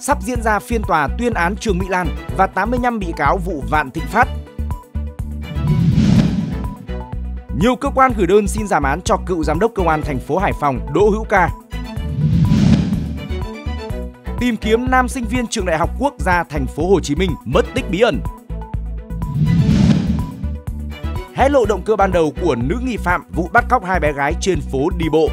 sắp diễn ra phiên tòa tuyên án Trương Mỹ Lan và 85 bị cáo vụ Vạn Thịnh Phát. Nhiều cơ quan gửi đơn xin giảm án cho cựu giám đốc công an thành phố Hải Phòng Đỗ Hữu Ca. Tìm kiếm nam sinh viên trường Đại học Quốc gia thành phố Hồ Chí Minh mất tích bí ẩn. Hé lộ động cơ ban đầu của nữ nghi phạm vụ bắt cóc hai bé gái trên phố đi bộ.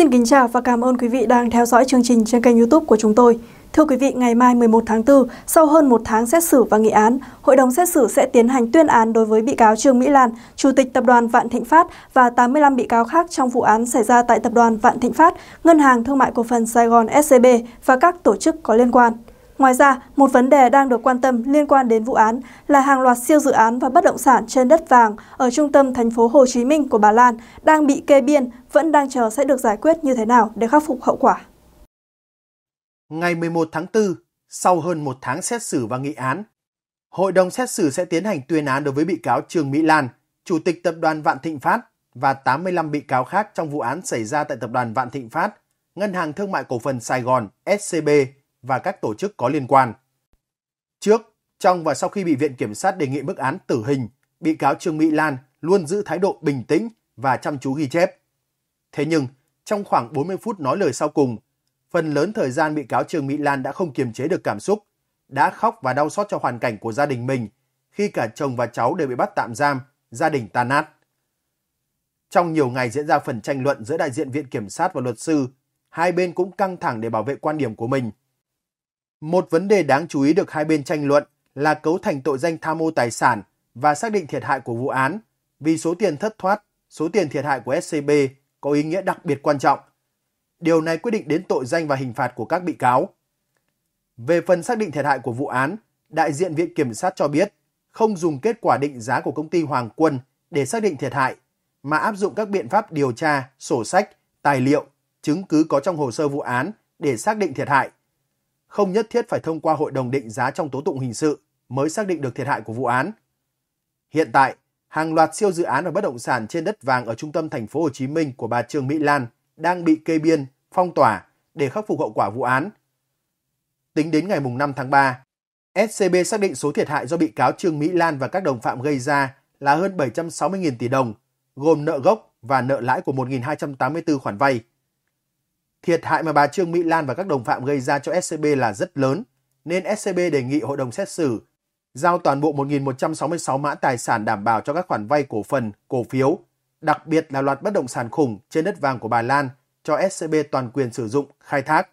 Xin kính chào và cảm ơn quý vị đang theo dõi chương trình trên kênh youtube của chúng tôi. Thưa quý vị, ngày mai 11 tháng 4, sau hơn một tháng xét xử và nghị án, Hội đồng xét xử sẽ tiến hành tuyên án đối với bị cáo Trương Mỹ Lan, Chủ tịch Tập đoàn Vạn Thịnh Phát và 85 bị cáo khác trong vụ án xảy ra tại Tập đoàn Vạn Thịnh Phát, Ngân hàng Thương mại Cổ phần Sài Gòn SCB và các tổ chức có liên quan. Ngoài ra, một vấn đề đang được quan tâm liên quan đến vụ án là hàng loạt siêu dự án và bất động sản trên đất vàng ở trung tâm thành phố Hồ Chí Minh của Bà Lan đang bị kê biên, vẫn đang chờ sẽ được giải quyết như thế nào để khắc phục hậu quả. Ngày 11 tháng 4, sau hơn một tháng xét xử và nghị án, Hội đồng xét xử sẽ tiến hành tuyên án đối với bị cáo Trương Mỹ Lan, Chủ tịch Tập đoàn Vạn Thịnh Phát và 85 bị cáo khác trong vụ án xảy ra tại Tập đoàn Vạn Thịnh Phát, Ngân hàng Thương mại Cổ phần Sài Gòn SCB và các tổ chức có liên quan. Trước, trong và sau khi bị Viện Kiểm sát đề nghị mức án tử hình, bị cáo Trương Mỹ Lan luôn giữ thái độ bình tĩnh và chăm chú ghi chép. Thế nhưng, trong khoảng 40 phút nói lời sau cùng, phần lớn thời gian bị cáo Trương Mỹ Lan đã không kiềm chế được cảm xúc, đã khóc và đau xót cho hoàn cảnh của gia đình mình khi cả chồng và cháu đều bị bắt tạm giam, gia đình tan nát. Trong nhiều ngày diễn ra phần tranh luận giữa đại diện Viện Kiểm sát và luật sư, hai bên cũng căng thẳng để bảo vệ quan điểm của mình. Một vấn đề đáng chú ý được hai bên tranh luận là cấu thành tội danh tham ô tài sản và xác định thiệt hại của vụ án, vì số tiền thất thoát, số tiền thiệt hại của SCB có ý nghĩa đặc biệt quan trọng. Điều này quyết định đến tội danh và hình phạt của các bị cáo. Về phần xác định thiệt hại của vụ án, đại diện Viện Kiểm sát cho biết không dùng kết quả định giá của công ty Hoàng Quân để xác định thiệt hại, mà áp dụng các biện pháp điều tra, sổ sách, tài liệu, chứng cứ có trong hồ sơ vụ án để xác định thiệt hại không nhất thiết phải thông qua hội đồng định giá trong tố tụng hình sự mới xác định được thiệt hại của vụ án. Hiện tại, hàng loạt siêu dự án ở bất động sản trên đất vàng ở trung tâm thành phố Hồ Chí Minh của bà Trương Mỹ Lan đang bị kê biên, phong tỏa để khắc phục hậu quả vụ án. Tính đến ngày 5 tháng 3, SCB xác định số thiệt hại do bị cáo Trương Mỹ Lan và các đồng phạm gây ra là hơn 760.000 tỷ đồng, gồm nợ gốc và nợ lãi của 1.284 khoản vay. Thiệt hại mà bà Trương Mỹ Lan và các đồng phạm gây ra cho SCB là rất lớn, nên SCB đề nghị hội đồng xét xử giao toàn bộ 1.166 mã tài sản đảm bảo cho các khoản vay cổ phần, cổ phiếu, đặc biệt là loạt bất động sản khủng trên đất vàng của bà Lan cho SCB toàn quyền sử dụng, khai thác.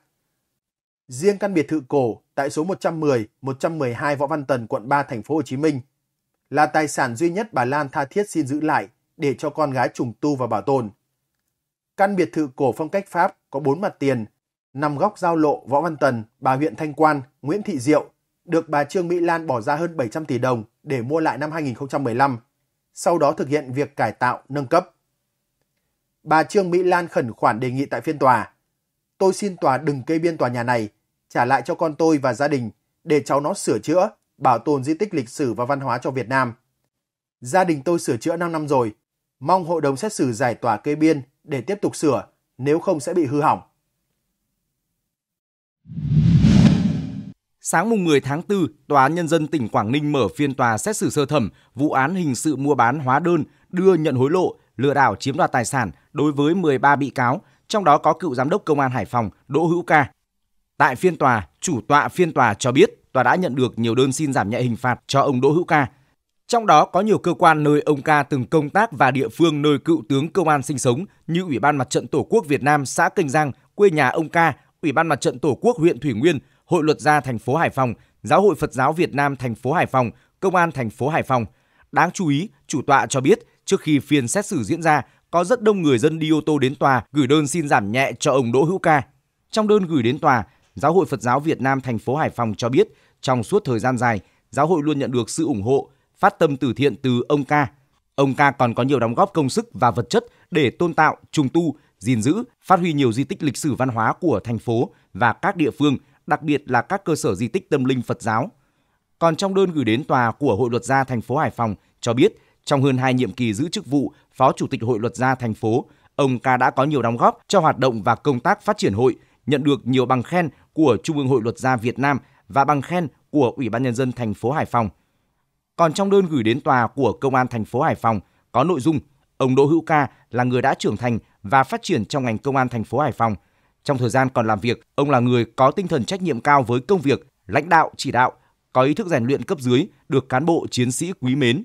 Riêng căn biệt thự cổ tại số 110, 112 Võ Văn Tần, quận 3, thành phố Hồ Chí Minh là tài sản duy nhất bà Lan tha thiết xin giữ lại để cho con gái trùng tu và bảo tồn. Căn biệt thự cổ phong cách Pháp có bốn mặt tiền, nằm góc giao lộ Võ Văn Tần, bà huyện Thanh Quan, Nguyễn Thị Diệu, được bà Trương Mỹ Lan bỏ ra hơn 700 tỷ đồng để mua lại năm 2015, sau đó thực hiện việc cải tạo, nâng cấp. Bà Trương Mỹ Lan khẩn khoản đề nghị tại phiên tòa, tôi xin tòa đừng kê biên tòa nhà này, trả lại cho con tôi và gia đình để cháu nó sửa chữa, bảo tồn di tích lịch sử và văn hóa cho Việt Nam. Gia đình tôi sửa chữa 5 năm rồi, mong hội đồng xét xử giải tỏa kê biên để tiếp tục sửa, nếu không sẽ bị hư hỏng. Sáng mùng 10 tháng 4, Tòa án Nhân dân tỉnh Quảng Ninh mở phiên tòa xét xử sơ thẩm vụ án hình sự mua bán hóa đơn, đưa nhận hối lộ, lừa đảo chiếm đoạt tài sản đối với 13 bị cáo, trong đó có cựu giám đốc công an Hải Phòng Đỗ Hữu Ca. Tại phiên tòa, chủ tọa phiên tòa cho biết tòa đã nhận được nhiều đơn xin giảm nhẹ hình phạt cho ông Đỗ Hữu Ca trong đó có nhiều cơ quan nơi ông ca từng công tác và địa phương nơi cựu tướng công an sinh sống như Ủy ban Mặt trận Tổ quốc Việt Nam xã Kênh Giang, quê nhà ông ca, Ủy ban Mặt trận Tổ quốc huyện Thủy Nguyên, Hội luật gia thành phố Hải Phòng, Giáo hội Phật giáo Việt Nam thành phố Hải Phòng, Công an thành phố Hải Phòng. Đáng chú ý, chủ tọa cho biết trước khi phiên xét xử diễn ra, có rất đông người dân đi ô tô đến tòa gửi đơn xin giảm nhẹ cho ông Đỗ Hữu Ca. Trong đơn gửi đến tòa, Giáo hội Phật giáo Việt Nam thành phố Hải Phòng cho biết, trong suốt thời gian dài, giáo hội luôn nhận được sự ủng hộ, phát tâm từ thiện từ ông ca. Ông ca còn có nhiều đóng góp công sức và vật chất để tôn tạo, trùng tu, gìn giữ, phát huy nhiều di tích lịch sử văn hóa của thành phố và các địa phương, đặc biệt là các cơ sở di tích tâm linh Phật giáo. Còn trong đơn gửi đến tòa của Hội luật gia thành phố Hải Phòng cho biết, trong hơn hai nhiệm kỳ giữ chức vụ Phó Chủ tịch Hội luật gia thành phố, ông ca đã có nhiều đóng góp cho hoạt động và công tác phát triển hội, nhận được nhiều bằng khen của Trung ương Hội luật gia Việt Nam và bằng khen của Ủy ban nhân dân thành phố Hải Phòng. Còn trong đơn gửi đến tòa của Công an thành phố Hải Phòng có nội dung ông Đỗ Hữu Ca là người đã trưởng thành và phát triển trong ngành công an thành phố Hải Phòng. Trong thời gian còn làm việc, ông là người có tinh thần trách nhiệm cao với công việc, lãnh đạo, chỉ đạo, có ý thức rèn luyện cấp dưới, được cán bộ chiến sĩ quý mến.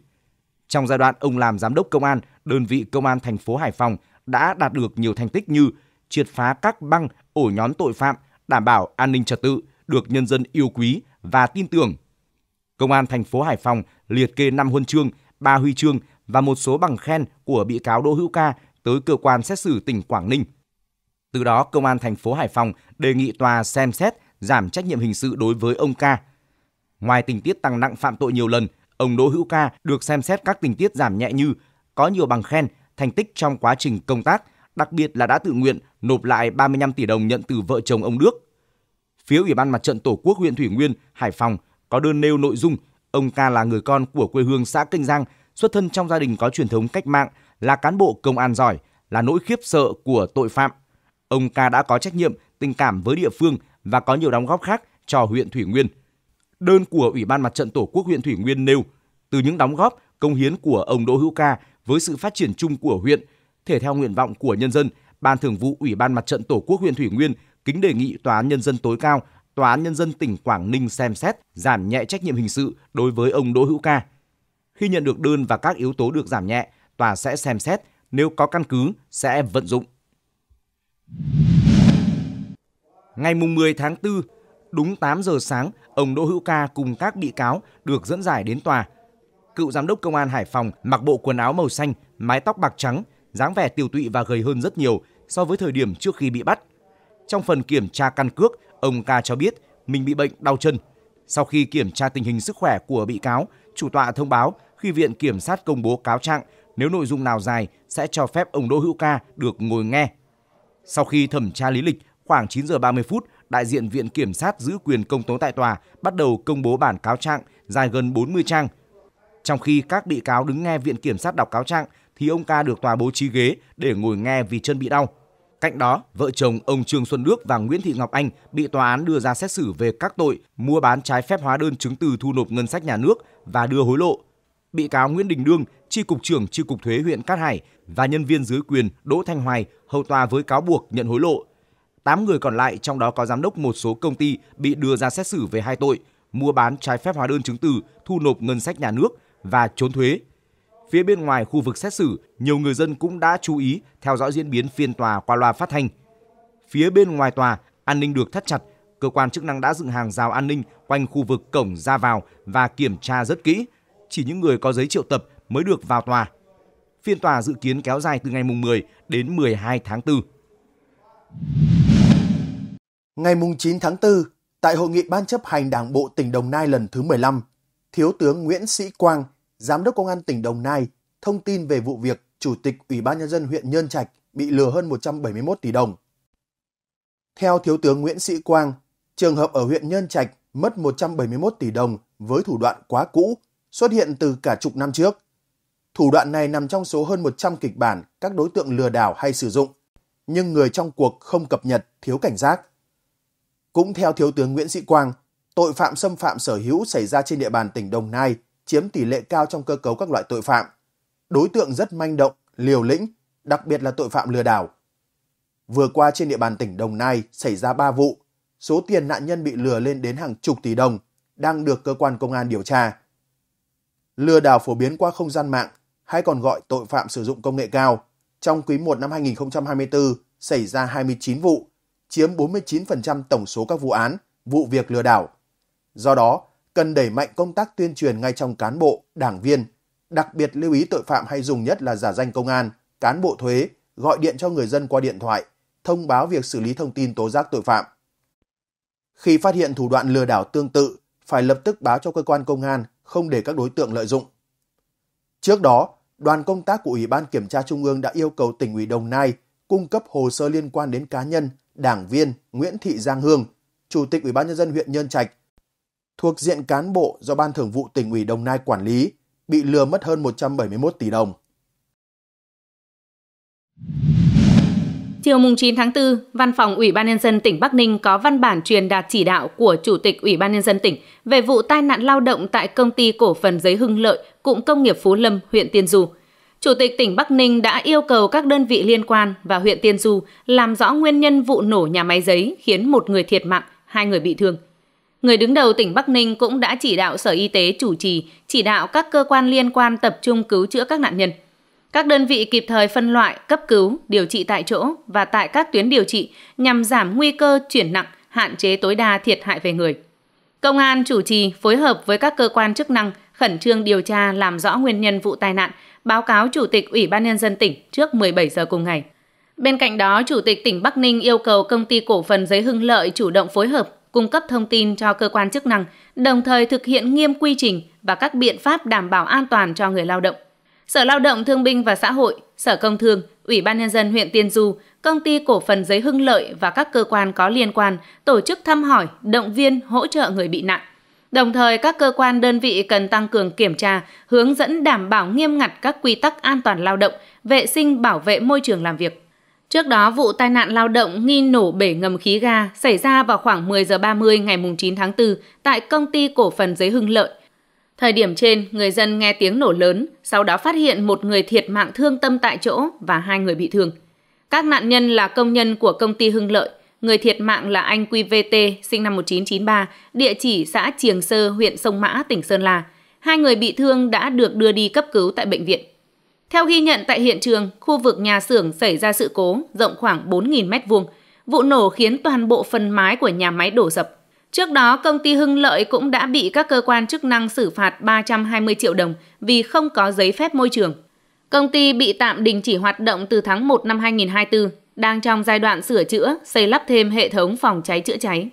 Trong giai đoạn ông làm giám đốc công an, đơn vị công an thành phố Hải Phòng đã đạt được nhiều thành tích như triệt phá các băng, ổ nhóm tội phạm, đảm bảo an ninh trật tự, được nhân dân yêu quý và tin tưởng Công an thành phố Hải Phòng liệt kê 5 huân chương, 3 huy chương và một số bằng khen của bị cáo Đỗ Hữu Ca tới cơ quan xét xử tỉnh Quảng Ninh. Từ đó, Công an thành phố Hải Phòng đề nghị tòa xem xét giảm trách nhiệm hình sự đối với ông Ca. Ngoài tình tiết tăng nặng phạm tội nhiều lần, ông Đỗ Hữu Ca được xem xét các tình tiết giảm nhẹ như có nhiều bằng khen, thành tích trong quá trình công tác, đặc biệt là đã tự nguyện nộp lại 35 tỷ đồng nhận từ vợ chồng ông Đức. Phía Ủy ban Mặt trận Tổ quốc huyện Thủy Nguyên, Hải Phòng – có đơn nêu nội dung ông ca là người con của quê hương xã Kênh Giang, xuất thân trong gia đình có truyền thống cách mạng, là cán bộ công an giỏi, là nỗi khiếp sợ của tội phạm. Ông ca đã có trách nhiệm, tình cảm với địa phương và có nhiều đóng góp khác cho huyện Thủy Nguyên. Đơn của Ủy ban Mặt trận Tổ quốc huyện Thủy Nguyên nêu, từ những đóng góp, công hiến của ông Đỗ Hữu Ca với sự phát triển chung của huyện, thể theo nguyện vọng của nhân dân, Ban Thường vụ Ủy ban Mặt trận Tổ quốc huyện Thủy Nguyên kính đề nghị Tòa án Nhân dân tối cao Tòa án Nhân dân tỉnh Quảng Ninh xem xét giảm nhẹ trách nhiệm hình sự đối với ông Đỗ Hữu Ca. Khi nhận được đơn và các yếu tố được giảm nhẹ, tòa sẽ xem xét nếu có căn cứ sẽ vận dụng. Ngày 10 tháng 4, đúng 8 giờ sáng, ông Đỗ Hữu Ca cùng các bị cáo được dẫn giải đến tòa. Cựu giám đốc công an Hải Phòng mặc bộ quần áo màu xanh, mái tóc bạc trắng, dáng vẻ tiêu tụy và gầy hơn rất nhiều so với thời điểm trước khi bị bắt. Trong phần kiểm tra căn cước, Ông Ca cho biết mình bị bệnh đau chân. Sau khi kiểm tra tình hình sức khỏe của bị cáo, chủ tọa thông báo khi viện kiểm sát công bố cáo trạng, nếu nội dung nào dài sẽ cho phép ông Đỗ Hữu Ca được ngồi nghe. Sau khi thẩm tra lý lịch, khoảng 9 giờ 30 phút, đại diện viện kiểm sát giữ quyền công tố tại tòa bắt đầu công bố bản cáo trạng dài gần 40 trang. Trong khi các bị cáo đứng nghe viện kiểm sát đọc cáo trạng thì ông ca được tòa bố trí ghế để ngồi nghe vì chân bị đau. Cạnh đó, vợ chồng ông Trương Xuân Đức và Nguyễn Thị Ngọc Anh bị tòa án đưa ra xét xử về các tội mua bán trái phép hóa đơn chứng từ thu nộp ngân sách nhà nước và đưa hối lộ. Bị cáo Nguyễn Đình Đương, tri cục trưởng tri cục thuế huyện Cát Hải và nhân viên dưới quyền Đỗ Thanh Hoài hầu tòa với cáo buộc nhận hối lộ. tám người còn lại trong đó có giám đốc một số công ty bị đưa ra xét xử về hai tội mua bán trái phép hóa đơn chứng từ thu nộp ngân sách nhà nước và trốn thuế Phía bên ngoài khu vực xét xử, nhiều người dân cũng đã chú ý theo dõi diễn biến phiên tòa qua loa phát thanh. Phía bên ngoài tòa, an ninh được thắt chặt, cơ quan chức năng đã dựng hàng rào an ninh quanh khu vực cổng ra vào và kiểm tra rất kỹ. Chỉ những người có giấy triệu tập mới được vào tòa. Phiên tòa dự kiến kéo dài từ ngày 10 đến 12 tháng 4. Ngày 9 tháng 4, tại hội nghị Ban chấp hành Đảng Bộ tỉnh Đồng Nai lần thứ 15, Thiếu tướng Nguyễn Sĩ Quang, Giám đốc Công an tỉnh Đồng Nai thông tin về vụ việc Chủ tịch Ủy ban Nhân dân huyện Nhơn Trạch bị lừa hơn 171 tỷ đồng. Theo Thiếu tướng Nguyễn Sĩ Quang, trường hợp ở huyện Nhơn Trạch mất 171 tỷ đồng với thủ đoạn quá cũ, xuất hiện từ cả chục năm trước. Thủ đoạn này nằm trong số hơn 100 kịch bản các đối tượng lừa đảo hay sử dụng, nhưng người trong cuộc không cập nhật, thiếu cảnh giác. Cũng theo Thiếu tướng Nguyễn Sĩ Quang, tội phạm xâm phạm sở hữu xảy ra trên địa bàn tỉnh Đồng Nai chiếm tỷ lệ cao trong cơ cấu các loại tội phạm. Đối tượng rất manh động, liều lĩnh, đặc biệt là tội phạm lừa đảo. Vừa qua trên địa bàn tỉnh Đồng Nai xảy ra 3 vụ, số tiền nạn nhân bị lừa lên đến hàng chục tỷ đồng đang được cơ quan công an điều tra. Lừa đảo phổ biến qua không gian mạng hay còn gọi tội phạm sử dụng công nghệ cao, trong quý 1 năm 2024 xảy ra 29 vụ, chiếm 49% tổng số các vụ án, vụ việc lừa đảo. Do đó, cần đẩy mạnh công tác tuyên truyền ngay trong cán bộ, đảng viên, đặc biệt lưu ý tội phạm hay dùng nhất là giả danh công an, cán bộ thuế, gọi điện cho người dân qua điện thoại, thông báo việc xử lý thông tin tố giác tội phạm. Khi phát hiện thủ đoạn lừa đảo tương tự, phải lập tức báo cho cơ quan công an, không để các đối tượng lợi dụng. Trước đó, đoàn công tác của Ủy ban Kiểm tra Trung ương đã yêu cầu tỉnh ủy Đồng Nai cung cấp hồ sơ liên quan đến cá nhân, đảng viên Nguyễn Thị Giang Hương, Chủ tịch Ủy ban Nhân dân huyện Nhân Trạch thuộc diện cán bộ do Ban Thường vụ tỉnh ủy Đồng Nai quản lý, bị lừa mất hơn 171 tỷ đồng. Chiều 9 tháng 4, Văn phòng Ủy ban Nhân dân tỉnh Bắc Ninh có văn bản truyền đạt chỉ đạo của Chủ tịch Ủy ban Nhân dân tỉnh về vụ tai nạn lao động tại Công ty Cổ phần Giấy Hưng Lợi, Cụm Công nghiệp Phú Lâm, huyện Tiên Du. Chủ tịch tỉnh Bắc Ninh đã yêu cầu các đơn vị liên quan và huyện Tiên Du làm rõ nguyên nhân vụ nổ nhà máy giấy khiến một người thiệt mạng, hai người bị thương, Người đứng đầu tỉnh Bắc Ninh cũng đã chỉ đạo Sở Y tế chủ trì, chỉ đạo các cơ quan liên quan tập trung cứu chữa các nạn nhân. Các đơn vị kịp thời phân loại, cấp cứu, điều trị tại chỗ và tại các tuyến điều trị nhằm giảm nguy cơ chuyển nặng, hạn chế tối đa thiệt hại về người. Công an chủ trì phối hợp với các cơ quan chức năng khẩn trương điều tra làm rõ nguyên nhân vụ tai nạn, báo cáo Chủ tịch Ủy ban Nhân dân tỉnh trước 17 giờ cùng ngày. Bên cạnh đó, Chủ tịch tỉnh Bắc Ninh yêu cầu công ty cổ phần giấy hưng lợi chủ động phối hợp cung cấp thông tin cho cơ quan chức năng, đồng thời thực hiện nghiêm quy trình và các biện pháp đảm bảo an toàn cho người lao động. Sở Lao động Thương binh và Xã hội, Sở Công Thương, Ủy ban nhân dân huyện Tiên Du, công ty cổ phần giấy Hưng Lợi và các cơ quan có liên quan tổ chức thăm hỏi, động viên, hỗ trợ người bị nạn. Đồng thời, các cơ quan đơn vị cần tăng cường kiểm tra, hướng dẫn đảm bảo nghiêm ngặt các quy tắc an toàn lao động, vệ sinh bảo vệ môi trường làm việc. Trước đó, vụ tai nạn lao động nghi nổ bể ngầm khí ga xảy ra vào khoảng 10 giờ 30 ngày 9 tháng 4 tại công ty cổ phần giấy hưng lợi. Thời điểm trên, người dân nghe tiếng nổ lớn, sau đó phát hiện một người thiệt mạng thương tâm tại chỗ và hai người bị thương. Các nạn nhân là công nhân của công ty Hưng Lợi. Người thiệt mạng là anh QVT, sinh năm 1993, địa chỉ xã Triềng Sơ, huyện Sông Mã, tỉnh Sơn La. Hai người bị thương đã được đưa đi cấp cứu tại bệnh viện. Theo ghi nhận tại hiện trường, khu vực nhà xưởng xảy ra sự cố rộng khoảng 4.000 m2. Vụ nổ khiến toàn bộ phần mái của nhà máy đổ sập. Trước đó, công ty Hưng Lợi cũng đã bị các cơ quan chức năng xử phạt 320 triệu đồng vì không có giấy phép môi trường. Công ty bị tạm đình chỉ hoạt động từ tháng 1 năm 2024, đang trong giai đoạn sửa chữa, xây lắp thêm hệ thống phòng cháy chữa cháy.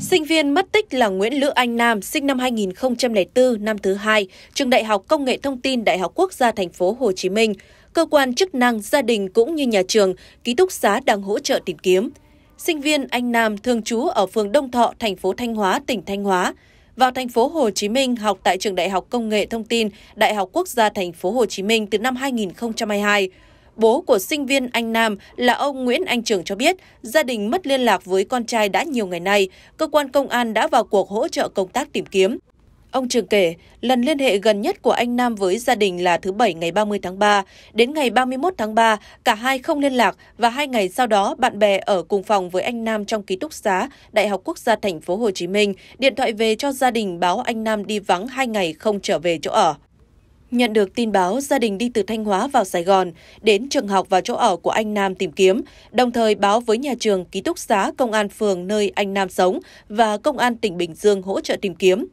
Sinh viên mất tích là Nguyễn Lữ Anh Nam, sinh năm 2004, năm thứ hai, trường Đại học Công nghệ Thông tin Đại học Quốc gia Thành phố Hồ Chí Minh. Cơ quan chức năng, gia đình cũng như nhà trường, ký túc xá đang hỗ trợ tìm kiếm. Sinh viên Anh Nam thường trú ở phường Đông Thọ, thành phố Thanh Hóa, tỉnh Thanh Hóa. Vào thành phố Hồ Chí Minh học tại trường Đại học Công nghệ Thông tin Đại học Quốc gia Thành phố Hồ Chí Minh từ năm 2022 bố của sinh viên anh Nam là ông Nguyễn Anh Trường cho biết, gia đình mất liên lạc với con trai đã nhiều ngày nay, cơ quan công an đã vào cuộc hỗ trợ công tác tìm kiếm. Ông Trường kể, lần liên hệ gần nhất của anh Nam với gia đình là thứ Bảy ngày 30 tháng 3. Đến ngày 31 tháng 3, cả hai không liên lạc và hai ngày sau đó bạn bè ở cùng phòng với anh Nam trong ký túc xá Đại học Quốc gia Thành phố Hồ Chí Minh điện thoại về cho gia đình báo anh Nam đi vắng hai ngày không trở về chỗ ở. Nhận được tin báo, gia đình đi từ Thanh Hóa vào Sài Gòn, đến trường học và chỗ ở của anh Nam tìm kiếm, đồng thời báo với nhà trường, ký túc xá, công an phường nơi anh Nam sống và công an tỉnh Bình Dương hỗ trợ tìm kiếm.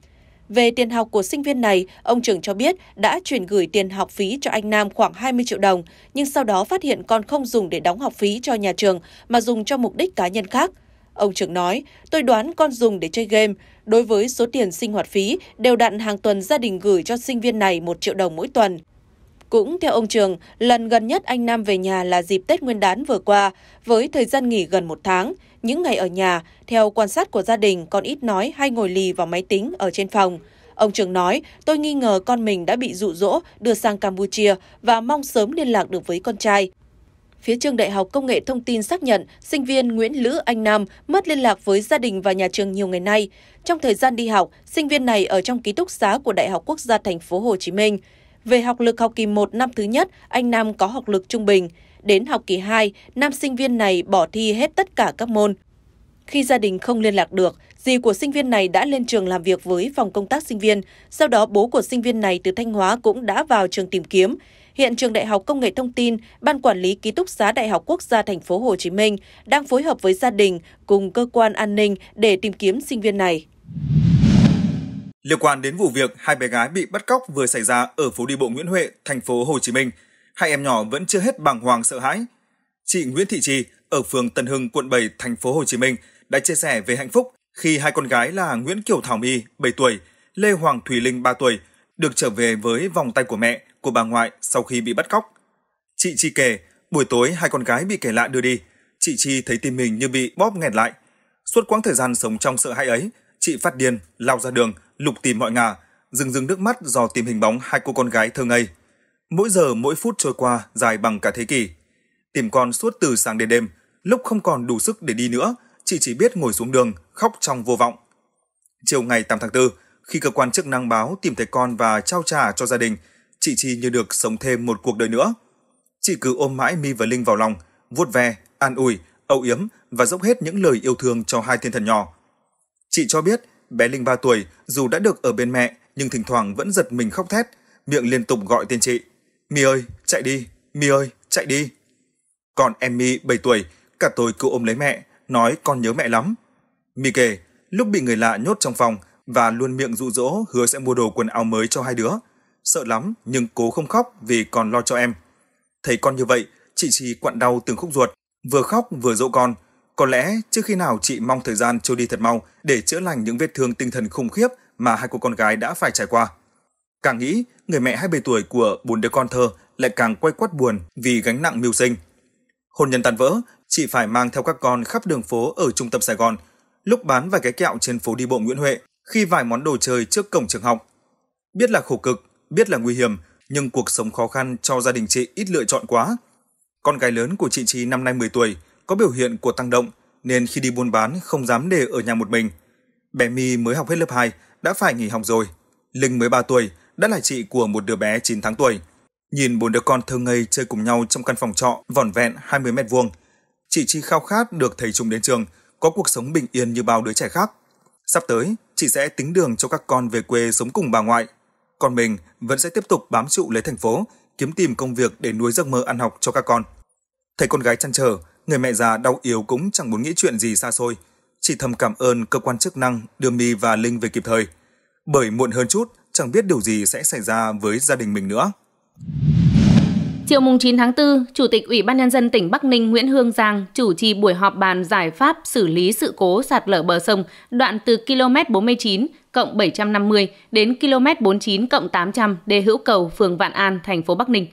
Về tiền học của sinh viên này, ông trưởng cho biết đã chuyển gửi tiền học phí cho anh Nam khoảng 20 triệu đồng, nhưng sau đó phát hiện con không dùng để đóng học phí cho nhà trường mà dùng cho mục đích cá nhân khác – Ông Trường nói, tôi đoán con dùng để chơi game. Đối với số tiền sinh hoạt phí, đều đặn hàng tuần gia đình gửi cho sinh viên này 1 triệu đồng mỗi tuần. Cũng theo ông Trường, lần gần nhất anh Nam về nhà là dịp Tết Nguyên đán vừa qua, với thời gian nghỉ gần một tháng. Những ngày ở nhà, theo quan sát của gia đình, con ít nói hay ngồi lì vào máy tính ở trên phòng. Ông Trường nói, tôi nghi ngờ con mình đã bị dụ dỗ đưa sang Campuchia và mong sớm liên lạc được với con trai phía trường Đại học Công nghệ Thông tin xác nhận sinh viên Nguyễn Lữ Anh Nam mất liên lạc với gia đình và nhà trường nhiều ngày nay. Trong thời gian đi học, sinh viên này ở trong ký túc xá của Đại học Quốc gia Thành phố Hồ Chí Minh. Về học lực học kỳ 1 năm thứ nhất, anh Nam có học lực trung bình. Đến học kỳ 2, nam sinh viên này bỏ thi hết tất cả các môn. Khi gia đình không liên lạc được, dì của sinh viên này đã lên trường làm việc với phòng công tác sinh viên. Sau đó bố của sinh viên này từ Thanh Hóa cũng đã vào trường tìm kiếm. Hiện trường Đại học Công nghệ thông tin, Ban quản lý ký túc xá Đại học Quốc gia Thành phố Hồ Chí Minh đang phối hợp với gia đình cùng cơ quan an ninh để tìm kiếm sinh viên này. Liên quan đến vụ việc hai bé gái bị bắt cóc vừa xảy ra ở phố đi bộ Nguyễn Huệ, thành phố Hồ Chí Minh, hai em nhỏ vẫn chưa hết bàng hoàng sợ hãi. Chị Nguyễn Thị Trì ở phường Tân Hưng, quận 7, thành phố Hồ Chí Minh đã chia sẻ về hạnh phúc khi hai con gái là Nguyễn Kiều Thảo My, 7 tuổi, Lê Hoàng Thùy Linh, 3 tuổi, được trở về với vòng tay của mẹ của bà ngoại sau khi bị bắt cóc. Chị Chi kể, buổi tối hai con gái bị kẻ lạ đưa đi, chị Chi thấy tim mình như bị bóp nghẹt lại. Suốt quãng thời gian sống trong sợ hãi ấy, chị phát điên, lao ra đường, lục tìm mọi ngả, dừng dừng nước mắt dò tìm hình bóng hai cô con gái thơ ngây. Mỗi giờ mỗi phút trôi qua dài bằng cả thế kỷ. Tìm con suốt từ sáng đến đêm, lúc không còn đủ sức để đi nữa, chị chỉ biết ngồi xuống đường, khóc trong vô vọng. Chiều ngày 8 tháng 4, khi cơ quan chức năng báo tìm thấy con và trao trả cho gia đình, chị Chi như được sống thêm một cuộc đời nữa. Chị cứ ôm mãi Mi và Linh vào lòng, vuốt ve, an ủi, âu yếm và dốc hết những lời yêu thương cho hai thiên thần nhỏ. Chị cho biết bé Linh 3 tuổi dù đã được ở bên mẹ nhưng thỉnh thoảng vẫn giật mình khóc thét, miệng liên tục gọi tên chị. Mi ơi, chạy đi, Mi ơi, chạy đi. Còn em Mi 7 tuổi, cả tôi cứ ôm lấy mẹ, nói con nhớ mẹ lắm. Mi kể, lúc bị người lạ nhốt trong phòng và luôn miệng dụ dỗ hứa sẽ mua đồ quần áo mới cho hai đứa, sợ lắm nhưng cố không khóc vì còn lo cho em. Thấy con như vậy, chị chỉ quặn đau từng khúc ruột, vừa khóc vừa dỗ con. Có lẽ trước khi nào chị mong thời gian trôi đi thật mau để chữa lành những vết thương tinh thần khủng khiếp mà hai cô con gái đã phải trải qua. Càng nghĩ, người mẹ 27 tuổi của bốn đứa con thơ lại càng quay quắt buồn vì gánh nặng mưu sinh. Hôn nhân tan vỡ, chị phải mang theo các con khắp đường phố ở trung tâm Sài Gòn, lúc bán vài cái kẹo trên phố đi bộ Nguyễn Huệ, khi vài món đồ chơi trước cổng trường học. Biết là khổ cực, biết là nguy hiểm, nhưng cuộc sống khó khăn cho gia đình chị ít lựa chọn quá. Con gái lớn của chị Trí năm nay 10 tuổi, có biểu hiện của tăng động, nên khi đi buôn bán không dám để ở nhà một mình. Bé My mới học hết lớp 2, đã phải nghỉ học rồi. Linh mới 13 tuổi, đã là chị của một đứa bé 9 tháng tuổi. Nhìn bốn đứa con thơ ngây chơi cùng nhau trong căn phòng trọ vỏn vẹn 20 mét vuông. Chị Chi khao khát được thầy chúng đến trường, có cuộc sống bình yên như bao đứa trẻ khác. Sắp tới, chị sẽ tính đường cho các con về quê sống cùng bà ngoại còn mình vẫn sẽ tiếp tục bám trụ lấy thành phố, kiếm tìm công việc để nuôi giấc mơ ăn học cho các con. Thấy con gái chăn trở, người mẹ già đau yếu cũng chẳng muốn nghĩ chuyện gì xa xôi, chỉ thầm cảm ơn cơ quan chức năng đưa My và Linh về kịp thời. Bởi muộn hơn chút, chẳng biết điều gì sẽ xảy ra với gia đình mình nữa. Chiều 9 tháng 4, Chủ tịch Ủy ban Nhân dân tỉnh Bắc Ninh Nguyễn Hương Giang chủ trì buổi họp bàn giải pháp xử lý sự cố sạt lở bờ sông đoạn từ km 49 cộng 750 đến km 49 cộng 800 đê hữu cầu phường Vạn An, thành phố Bắc Ninh.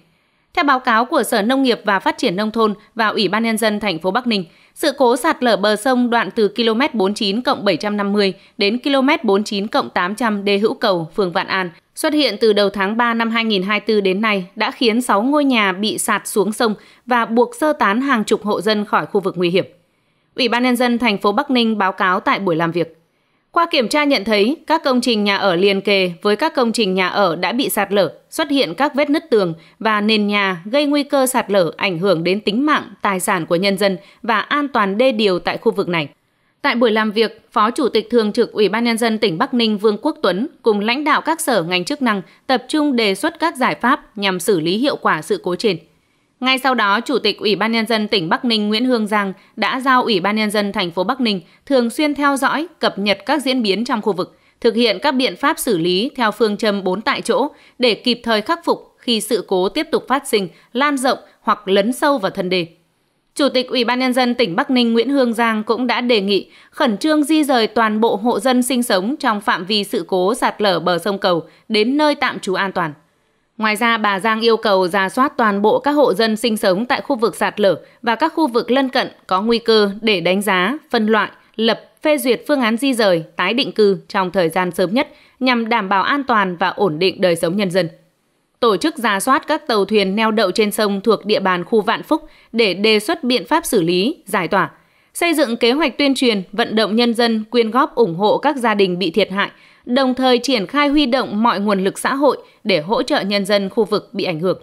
Theo báo cáo của Sở Nông nghiệp và Phát triển Nông thôn và Ủy ban Nhân dân thành phố Bắc Ninh, sự cố sạt lở bờ sông đoạn từ km 49 cộng 750 đến km 49 cộng 800 Đê Hữu Cầu, phường Vạn An xuất hiện từ đầu tháng 3 năm 2024 đến nay đã khiến 6 ngôi nhà bị sạt xuống sông và buộc sơ tán hàng chục hộ dân khỏi khu vực nguy hiểm. Ủy ban nhân dân thành phố Bắc Ninh báo cáo tại buổi làm việc qua kiểm tra nhận thấy, các công trình nhà ở liền kề với các công trình nhà ở đã bị sạt lở, xuất hiện các vết nứt tường và nền nhà gây nguy cơ sạt lở ảnh hưởng đến tính mạng, tài sản của nhân dân và an toàn đê điều tại khu vực này. Tại buổi làm việc, Phó Chủ tịch Thường trực Ủy ban Nhân dân tỉnh Bắc Ninh Vương Quốc Tuấn cùng lãnh đạo các sở ngành chức năng tập trung đề xuất các giải pháp nhằm xử lý hiệu quả sự cố trên. Ngay sau đó, Chủ tịch Ủy ban nhân dân tỉnh Bắc Ninh Nguyễn Hương Giang đã giao Ủy ban nhân dân thành phố Bắc Ninh thường xuyên theo dõi, cập nhật các diễn biến trong khu vực, thực hiện các biện pháp xử lý theo phương châm 4 tại chỗ để kịp thời khắc phục khi sự cố tiếp tục phát sinh, lan rộng hoặc lấn sâu vào thân đề. Chủ tịch Ủy ban nhân dân tỉnh Bắc Ninh Nguyễn Hương Giang cũng đã đề nghị khẩn trương di rời toàn bộ hộ dân sinh sống trong phạm vi sự cố sạt lở bờ sông cầu đến nơi tạm trú an toàn. Ngoài ra, bà Giang yêu cầu ra soát toàn bộ các hộ dân sinh sống tại khu vực sạt lở và các khu vực lân cận có nguy cơ để đánh giá, phân loại, lập, phê duyệt phương án di rời, tái định cư trong thời gian sớm nhất nhằm đảm bảo an toàn và ổn định đời sống nhân dân. Tổ chức ra soát các tàu thuyền neo đậu trên sông thuộc địa bàn khu Vạn Phúc để đề xuất biện pháp xử lý, giải tỏa, xây dựng kế hoạch tuyên truyền, vận động nhân dân quyên góp ủng hộ các gia đình bị thiệt hại đồng thời triển khai huy động mọi nguồn lực xã hội để hỗ trợ nhân dân khu vực bị ảnh hưởng.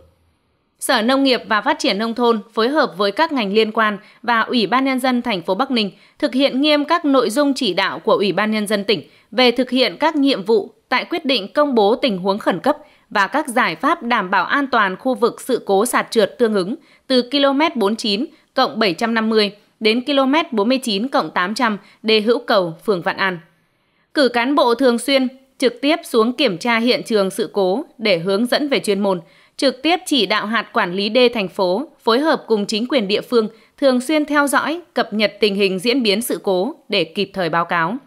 Sở Nông nghiệp và Phát triển nông thôn phối hợp với các ngành liên quan và Ủy ban nhân dân thành phố Bắc Ninh thực hiện nghiêm các nội dung chỉ đạo của Ủy ban nhân dân tỉnh về thực hiện các nhiệm vụ tại quyết định công bố tình huống khẩn cấp và các giải pháp đảm bảo an toàn khu vực sự cố sạt trượt tương ứng từ km 49 cộng 750 đến km 49 cộng 800 Đề Hữu Cầu, phường Vạn An cử cán bộ thường xuyên trực tiếp xuống kiểm tra hiện trường sự cố để hướng dẫn về chuyên môn, trực tiếp chỉ đạo hạt quản lý đê thành phố phối hợp cùng chính quyền địa phương thường xuyên theo dõi, cập nhật tình hình diễn biến sự cố để kịp thời báo cáo.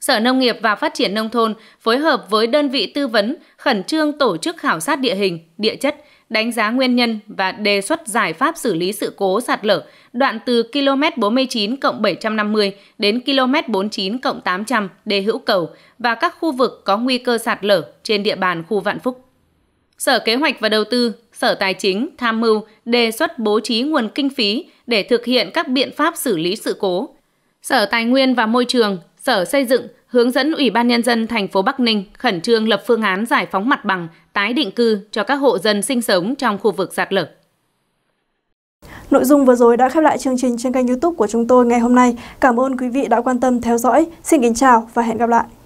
Sở Nông nghiệp và Phát triển Nông thôn phối hợp với đơn vị tư vấn khẩn trương tổ chức khảo sát địa hình, địa chất, đánh giá nguyên nhân và đề xuất giải pháp xử lý sự cố sạt lở đoạn từ km 49 cộng 750 đến km 49 cộng 800 đề hữu cầu và các khu vực có nguy cơ sạt lở trên địa bàn khu Vạn Phúc. Sở Kế hoạch và Đầu tư, Sở Tài chính tham mưu đề xuất bố trí nguồn kinh phí để thực hiện các biện pháp xử lý sự cố. Sở Tài nguyên và Môi trường, Sở Xây dựng hướng dẫn Ủy ban Nhân dân thành phố Bắc Ninh khẩn trương lập phương án giải phóng mặt bằng, tái định cư cho các hộ dân sinh sống trong khu vực sạt lở. Nội dung vừa rồi đã khép lại chương trình trên kênh youtube của chúng tôi ngày hôm nay. Cảm ơn quý vị đã quan tâm theo dõi. Xin kính chào và hẹn gặp lại.